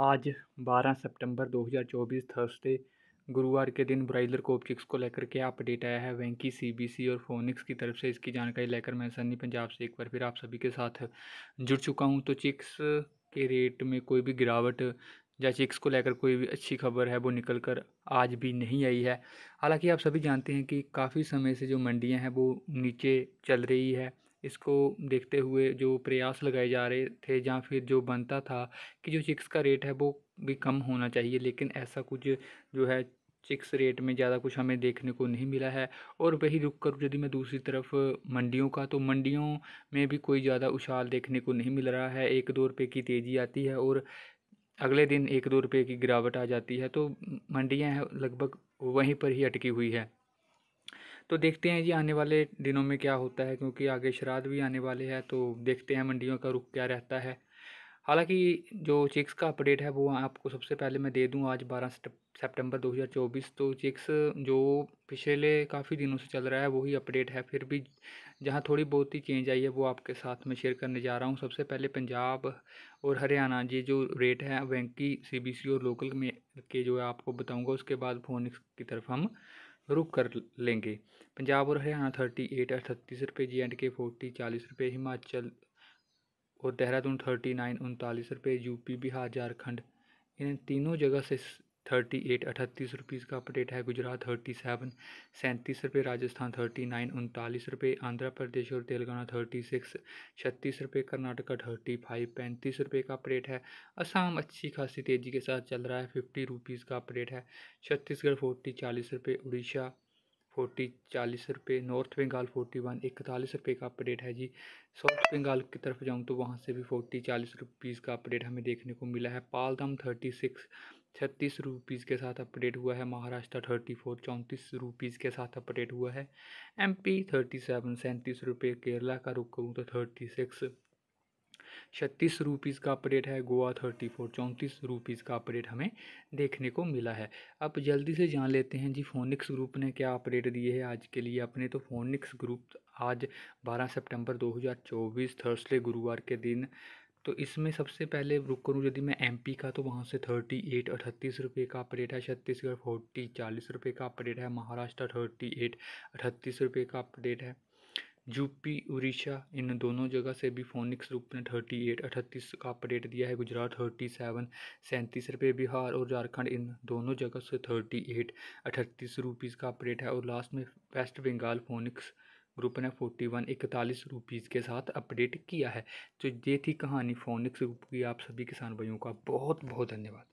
आज 12 सितंबर 2024 थर्सडे गुरुवार के दिन ब्राइलर कोपचिक्स को लेकर क्या अपडेट आया है वैंकी सीबीसी और फोनिक्स की तरफ से इसकी जानकारी लेकर मैं सन्नी पंजाब से एक बार फिर आप सभी के साथ जुड़ चुका हूं तो चिक्स के रेट में कोई भी गिरावट या चिक्स को लेकर कोई भी अच्छी खबर है वो निकल कर आज भी नहीं आई है हालांकि आप सभी जानते हैं कि काफ़ी समय से जो मंडियाँ हैं वो नीचे चल रही है इसको देखते हुए जो प्रयास लगाए जा रहे थे या फिर जो बनता था कि जो चिक्स का रेट है वो भी कम होना चाहिए लेकिन ऐसा कुछ जो है चिक्स रेट में ज़्यादा कुछ हमें देखने को नहीं मिला है और वही रुक कर यदि मैं दूसरी तरफ मंडियों का तो मंडियों में भी कोई ज़्यादा उछाल देखने को नहीं मिल रहा है एक दो रुपये की तेज़ी आती है और अगले दिन एक दो रुपये की गिरावट आ जाती है तो मंडियाँ लगभग वहीं पर ही अटकी हुई है तो देखते हैं जी आने वाले दिनों में क्या होता है क्योंकि आगे श्राद्ध भी आने वाले हैं तो देखते हैं मंडियों का रुख क्या रहता है हालांकि जो चिक्स का अपडेट है वो आपको सबसे पहले मैं दे दूं आज 12 सितंबर 2024 तो चिक्स जो पिछले काफ़ी दिनों से चल रहा है वही अपडेट है फिर भी जहां थोड़ी बहुत ही चेंज आई है वो आपके साथ में शेयर करने जा रहा हूं सबसे पहले पंजाब और हरियाणा ये जो रेट है बैंक की सी और लोकल में के जो है आपको बताऊँगा उसके बाद फोनिक्स की तरफ हम रुक कर लेंगे पंजाब और हरियाणा थर्टी एट अठतीस रुपये जे एंड के फोर्टी चालीस रुपये हिमाचल और देहरादून थर्टी नाइन उनतालीस रुपये यूपी बिहार झारखंड इन तीनों जगह से थर्टी एट अठतीस रुपीज़ का अपडेट है गुजरात थर्टी सेवन सैंतीस रुपये राजस्थान थर्टी नाइन उनतालीस रुपये आंध्र प्रदेश और तेलंगाना थर्टी सिक्स छत्तीस रुपये कर्नाटका थर्टी फाइव पैंतीस रुपये का अपडेट है असम अच्छी खासी तेज़ी के साथ चल रहा है फिफ्टी रुपीज़ का अपडेट है छत्तीसगढ़ फोर्टी चालीस रुपये उड़ीसा फोर्टी चालीस रुपये नॉर्थ बंगाल फोर्टी वन इकतालीस रुपये का अपडेट है जी साउथ बंगाल की तरफ जाऊँ तो वहाँ से भी फोर्टी चालीस रुपीज़ का अपडेट हमें देखने को मिला है पालदम थर्टी सिक्स छत्तीस रुपीज़ के साथ अपडेट हुआ है महाराष्ट्र थर्टी फोर चौंतीस रुपीज़ के साथ अपडेट हुआ है एमपी थर्टी सेवन सैंतीस रुपये केरला का रुक करूँ तो थर्टी सिक्स छत्तीस रुपीज़ का अपडेट है गोवा थर्टी फोर चौंतीस रुपीज़ का अपडेट हमें देखने को मिला है अब जल्दी से जान लेते हैं जी फोनिक्स ग्रुप ने क्या अपडेट दिए हैं आज के लिए अपने तो फोनिक्स ग्रुप आज बारह सितंबर चौबीस थर्सडे गुरुवार के दिन तो इसमें सबसे पहले रुक करूँ यदि मैं एमपी का तो वहाँ से थर्टी एट अठतीस रुपये का अपडेट है छत्तीसगढ़ फोर्टी चालीस रुपये का अपडेट है महाराष्ट्र थर्टी एट अठतीस रुपये का अपडेट है यूपी उड़ीसा इन दोनों जगह से भी फोनिक्स रूप ने थर्टी एट अठतीस का अपडेट दिया है गुजरात थर्टी सेवन सैंतीस रुपये बिहार और झारखंड इन दोनों जगह से थर्टी एट अठतीस रुपीज़ का अपडेट है और लास्ट में वेस्ट बंगाल फोनिक्स ग्रुप ने फोर्टी वन इकतालीस रुपीज़ के साथ अपडेट किया है तो ये थी कहानी फोनिक्स ग्रुप की आप सभी किसान भाइयों का बहुत बहुत धन्यवाद